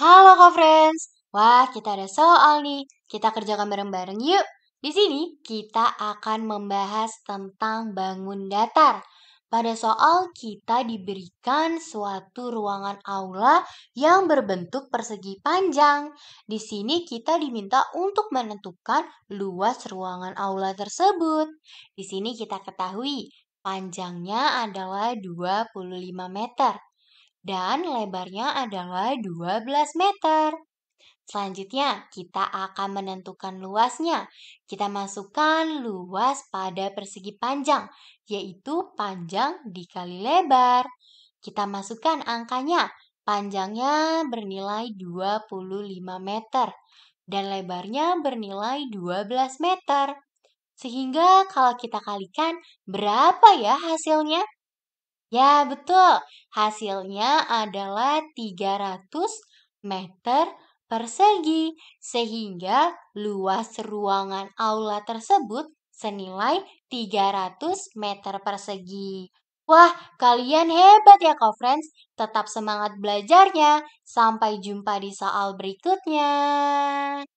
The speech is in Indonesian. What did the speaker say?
Halo Kak Friends, wah kita ada soal nih, kita kerjakan bareng-bareng yuk. Di sini kita akan membahas tentang bangun datar. Pada soal kita diberikan suatu ruangan aula yang berbentuk persegi panjang. Di sini kita diminta untuk menentukan luas ruangan aula tersebut. Di sini kita ketahui panjangnya adalah 25 meter dan lebarnya adalah 12 meter. Selanjutnya, kita akan menentukan luasnya. Kita masukkan luas pada persegi panjang, yaitu panjang dikali lebar. Kita masukkan angkanya, panjangnya bernilai 25 meter dan lebarnya bernilai 12 meter. Sehingga kalau kita kalikan, berapa ya hasilnya? Ya, betul. Hasilnya adalah 300 meter persegi, sehingga luas ruangan aula tersebut senilai 300 meter persegi. Wah, kalian hebat ya, co-friends. Tetap semangat belajarnya. Sampai jumpa di soal berikutnya.